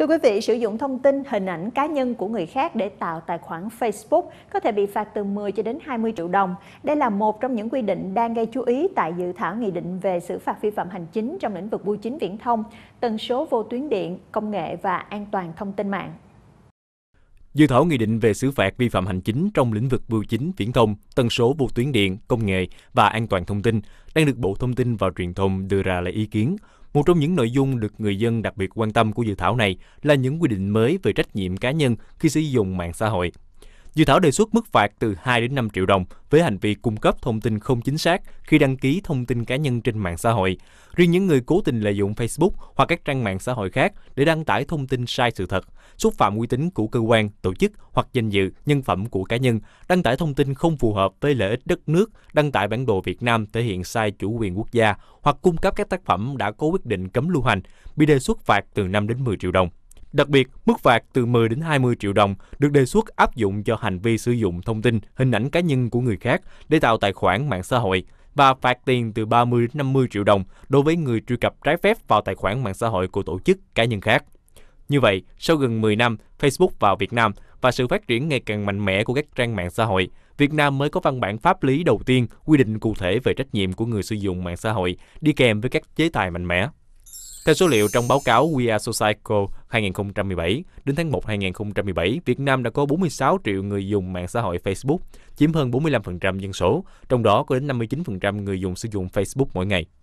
Thưa quý vị, sử dụng thông tin, hình ảnh cá nhân của người khác để tạo tài khoản Facebook có thể bị phạt từ 10 cho đến 20 triệu đồng. Đây là một trong những quy định đang gây chú ý tại dự thảo nghị định về xử phạt vi phạm hành chính trong lĩnh vực bưu chính viễn thông, tần số vô tuyến điện, công nghệ và an toàn thông tin mạng. Dự thảo nghị định về xử phạt vi phạm hành chính trong lĩnh vực bưu chính, viễn thông, tần số vô tuyến điện, công nghệ và an toàn thông tin đang được Bộ Thông tin và Truyền thông đưa ra lấy ý kiến. Một trong những nội dung được người dân đặc biệt quan tâm của dự thảo này là những quy định mới về trách nhiệm cá nhân khi sử dụng mạng xã hội Dự thảo đề xuất mức phạt từ 2 đến 5 triệu đồng với hành vi cung cấp thông tin không chính xác khi đăng ký thông tin cá nhân trên mạng xã hội. Riêng những người cố tình lợi dụng Facebook hoặc các trang mạng xã hội khác để đăng tải thông tin sai sự thật, xúc phạm uy tín của cơ quan, tổ chức hoặc danh dự, nhân phẩm của cá nhân, đăng tải thông tin không phù hợp với lợi ích đất nước, đăng tải bản đồ Việt Nam thể hiện sai chủ quyền quốc gia hoặc cung cấp các tác phẩm đã có quyết định cấm lưu hành, bị đề xuất phạt từ 5 đến 10 triệu đồng. Đặc biệt, mức phạt từ 10 đến 20 triệu đồng được đề xuất áp dụng cho hành vi sử dụng thông tin, hình ảnh cá nhân của người khác để tạo tài khoản mạng xã hội và phạt tiền từ 30 đến 50 triệu đồng đối với người truy cập trái phép vào tài khoản mạng xã hội của tổ chức cá nhân khác. Như vậy, sau gần 10 năm Facebook vào Việt Nam và sự phát triển ngày càng mạnh mẽ của các trang mạng xã hội, Việt Nam mới có văn bản pháp lý đầu tiên quy định cụ thể về trách nhiệm của người sử dụng mạng xã hội đi kèm với các chế tài mạnh mẽ. Theo số liệu trong báo cáo We Are Societal 2017, đến tháng 1 2017, Việt Nam đã có 46 triệu người dùng mạng xã hội Facebook, chiếm hơn 45% dân số, trong đó có đến 59% người dùng sử dụng Facebook mỗi ngày.